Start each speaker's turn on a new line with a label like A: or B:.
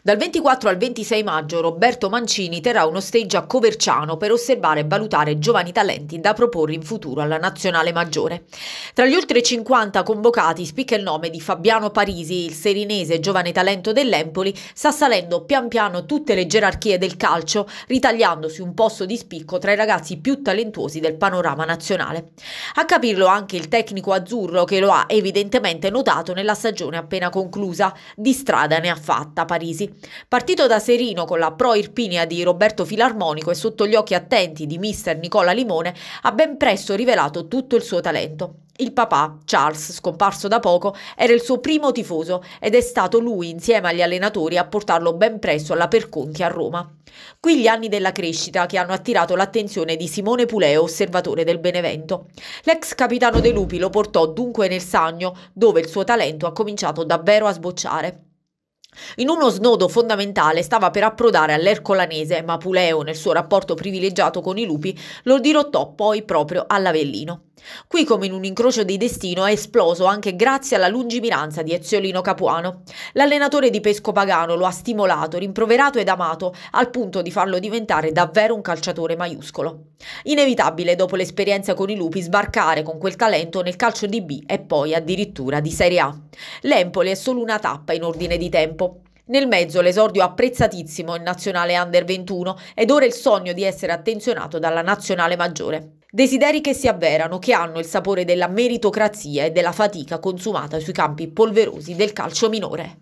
A: Dal 24 al 26 maggio Roberto Mancini terrà uno stage a Coverciano per osservare e valutare giovani talenti da proporre in futuro alla nazionale maggiore. Tra gli oltre 50 convocati spicca il nome di Fabiano Parisi, il serinese giovane talento dell'Empoli, sta salendo pian piano tutte le gerarchie del calcio, ritagliandosi un posto di spicco tra i ragazzi più talentuosi del panorama nazionale. A capirlo anche il tecnico azzurro che lo ha evidentemente notato nella stagione appena conclusa. Di strada ne ha fatta Parisi, Partito da Serino con la pro Irpinia di Roberto Filarmonico e sotto gli occhi attenti di mister Nicola Limone, ha ben presto rivelato tutto il suo talento. Il papà, Charles, scomparso da poco, era il suo primo tifoso ed è stato lui, insieme agli allenatori, a portarlo ben presto alla Perconti a Roma. Qui gli anni della crescita che hanno attirato l'attenzione di Simone Puleo, osservatore del Benevento. L'ex capitano De Lupi lo portò dunque nel Sagno, dove il suo talento ha cominciato davvero a sbocciare. In uno snodo fondamentale stava per approdare all'Ercolanese, ma Puleo, nel suo rapporto privilegiato con i lupi, lo dirottò poi proprio all'Avellino. Qui, come in un incrocio di destino, è esploso anche grazie alla lungimiranza di Eziolino Capuano. L'allenatore di Pesco Pagano lo ha stimolato, rimproverato ed amato, al punto di farlo diventare davvero un calciatore maiuscolo. Inevitabile, dopo l'esperienza con i lupi, sbarcare con quel talento nel calcio di B e poi addirittura di Serie A. L'Empoli è solo una tappa in ordine di tempo. Nel mezzo l'esordio apprezzatissimo in nazionale under 21 ed ora il sogno di essere attenzionato dalla nazionale maggiore. Desideri che si avverano, che hanno il sapore della meritocrazia e della fatica consumata sui campi polverosi del calcio minore.